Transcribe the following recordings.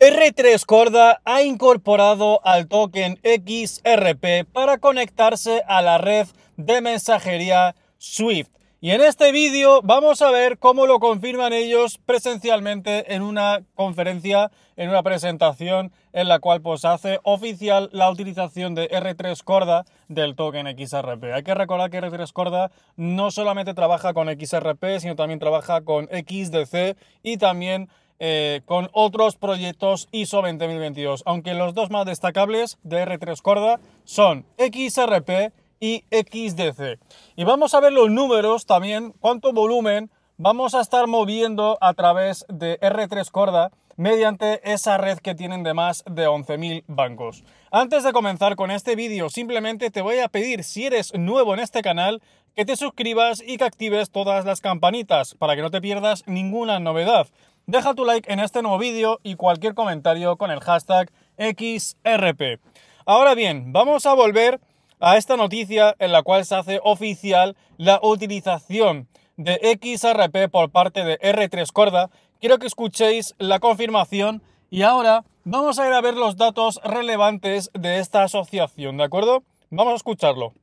R3 Corda ha incorporado al token XRP para conectarse a la red de mensajería Swift. Y en este vídeo vamos a ver cómo lo confirman ellos presencialmente en una conferencia, en una presentación en la cual pues hace oficial la utilización de R3 Corda del token XRP. Hay que recordar que R3 Corda no solamente trabaja con XRP, sino también trabaja con XDC y también eh, con otros proyectos ISO 2022, aunque los dos más destacables de R3 Corda son XRP y XDC. Y vamos a ver los números también, cuánto volumen vamos a estar moviendo a través de R3 Corda mediante esa red que tienen de más de 11.000 bancos. Antes de comenzar con este vídeo, simplemente te voy a pedir, si eres nuevo en este canal, que te suscribas y que actives todas las campanitas para que no te pierdas ninguna novedad. Deja tu like en este nuevo vídeo y cualquier comentario con el hashtag XRP. Ahora bien, vamos a volver a esta noticia en la cual se hace oficial la utilización de XRP por parte de R3 Corda. Quiero que escuchéis la confirmación y ahora vamos a ir a ver los datos relevantes de esta asociación, ¿de acuerdo? Vamos a escucharlo.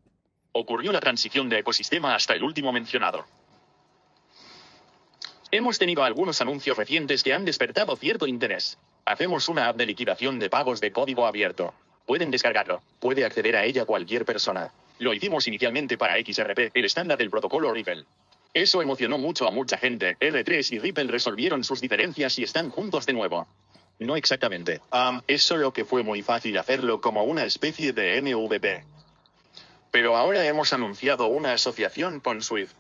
Ocurrió la transición de ecosistema hasta el último mencionado. Hemos tenido algunos anuncios recientes que han despertado cierto interés. Hacemos una app de liquidación de pagos de código abierto. Pueden descargarlo. Puede acceder a ella cualquier persona. Lo hicimos inicialmente para XRP, el estándar del protocolo Ripple. Eso emocionó mucho a mucha gente. R3 y Ripple resolvieron sus diferencias y están juntos de nuevo. No exactamente. Ah, es solo que fue muy fácil hacerlo como una especie de MVP. Pero ahora hemos anunciado una asociación con Swift.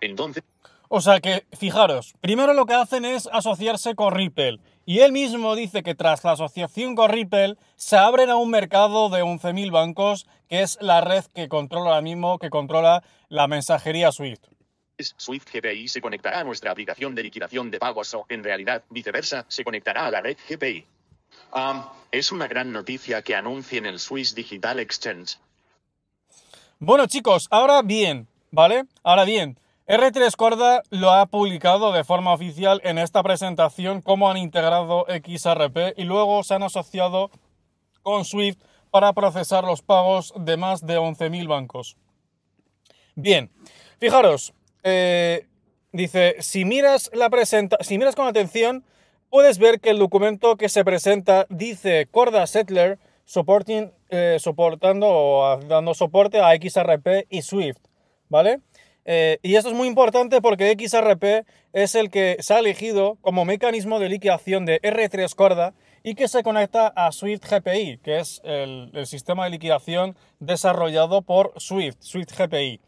Entonces... O sea que, fijaros, primero lo que hacen es asociarse con Ripple. Y él mismo dice que tras la asociación con Ripple se abren a un mercado de 11.000 bancos, que es la red que controla ahora mismo, que controla la mensajería Swift. Swift GPI se conectará a nuestra aplicación de liquidación de pagos o, en realidad, viceversa, se conectará a la red GPI. Um, es una gran noticia que anuncien el Swiss Digital Exchange. Bueno, chicos, ahora bien, ¿vale? Ahora bien, R3 Corda lo ha publicado de forma oficial en esta presentación cómo han integrado XRP y luego se han asociado con Swift para procesar los pagos de más de 11.000 bancos. Bien, fijaros, eh, dice, si miras, la presenta si miras con atención, puedes ver que el documento que se presenta dice Corda Settler eh, soportando o dando soporte a XRP y Swift, ¿vale? Eh, y esto es muy importante porque XRP es el que se ha elegido como mecanismo de liquidación de R3 Corda y que se conecta a Swift GPI, que es el, sistema de liquidación desarrollado por Swift, Swift GPI,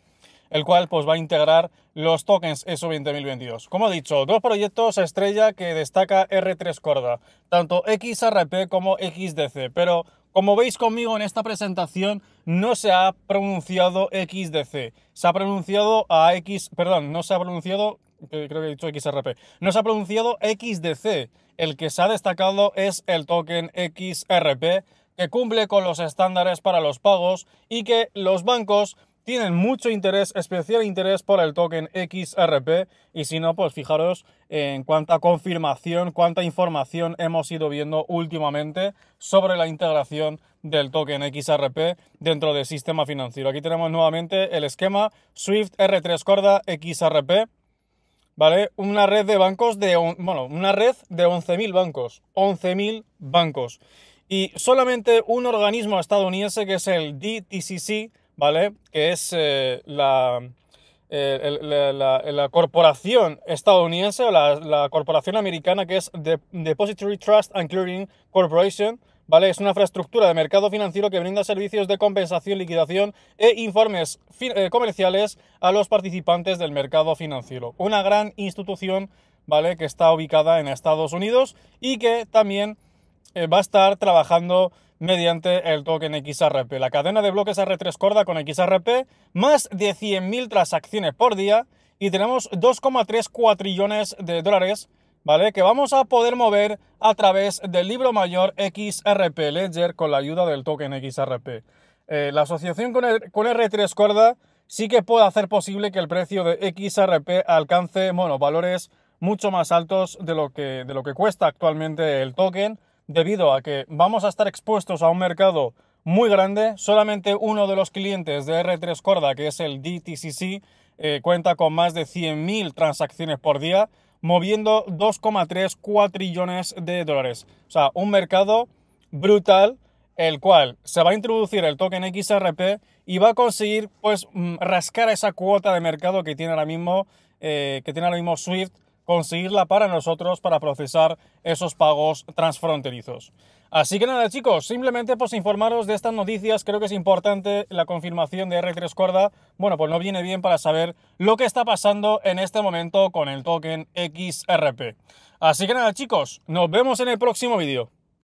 el cual pues, va a integrar los tokens ESO 2022 Como he dicho, dos proyectos estrella que destaca R3 Corda, tanto XRP como XDC, pero como veis conmigo en esta presentación, no se ha pronunciado XDC, se ha pronunciado a X, perdón, no se ha pronunciado, creo que he dicho XRP, no se ha pronunciado XDC. El que se ha destacado es el token XRP, que cumple con los estándares para los pagos y que los bancos tienen mucho interés, especial interés por el token XRP y si no, pues fijaros en cuánta confirmación, cuánta información hemos ido viendo últimamente sobre la integración del token XRP dentro del sistema financiero. Aquí tenemos nuevamente el esquema Swift R3 Corda XRP, ¿vale? Una red de bancos de, bueno, una red de 11.000 bancos, 11.000 bancos. Y solamente un organismo estadounidense que es el DTCC ¿vale? Que es eh, eh, la, corporación estadounidense o la, corporación americana que es Depository Trust and Clearing Corporation, ¿vale? Es una infraestructura de mercado financiero que brinda servicios de compensación, liquidación e informes eh, comerciales a los participantes del mercado financiero. Una gran institución, ¿vale? Que está ubicada en Estados Unidos y que también va a estar trabajando mediante el token XRP. La cadena de bloques R3 Corda con XRP, más de 100.000 transacciones por día y tenemos 2,3 cuatrillones de dólares, ¿vale? Que vamos a poder mover a través del libro mayor XRP Ledger con la ayuda del token XRP. Eh, la asociación con, con R3 Corda sí que puede hacer posible que el precio de XRP alcance, bueno, valores mucho más altos de lo que, de lo que cuesta actualmente el token debido a que vamos a estar expuestos a un mercado muy grande. Solamente uno de los clientes de R3 Corda, que es el DTCC, eh, cuenta con más de 100.000 transacciones por día, moviendo 2,3 cuatrillones de dólares. O sea, un mercado brutal, el cual se va a introducir el token XRP y va a conseguir pues mm, rascar esa cuota de mercado que tiene ahora mismo, eh, que tiene ahora mismo Swift conseguirla para nosotros para procesar esos pagos transfronterizos. Así que nada chicos, simplemente pues informaros de estas noticias, creo que es importante la confirmación de R3 Corda, bueno pues no viene bien para saber lo que está pasando en este momento con el token XRP. Así que nada chicos, nos vemos en el próximo vídeo.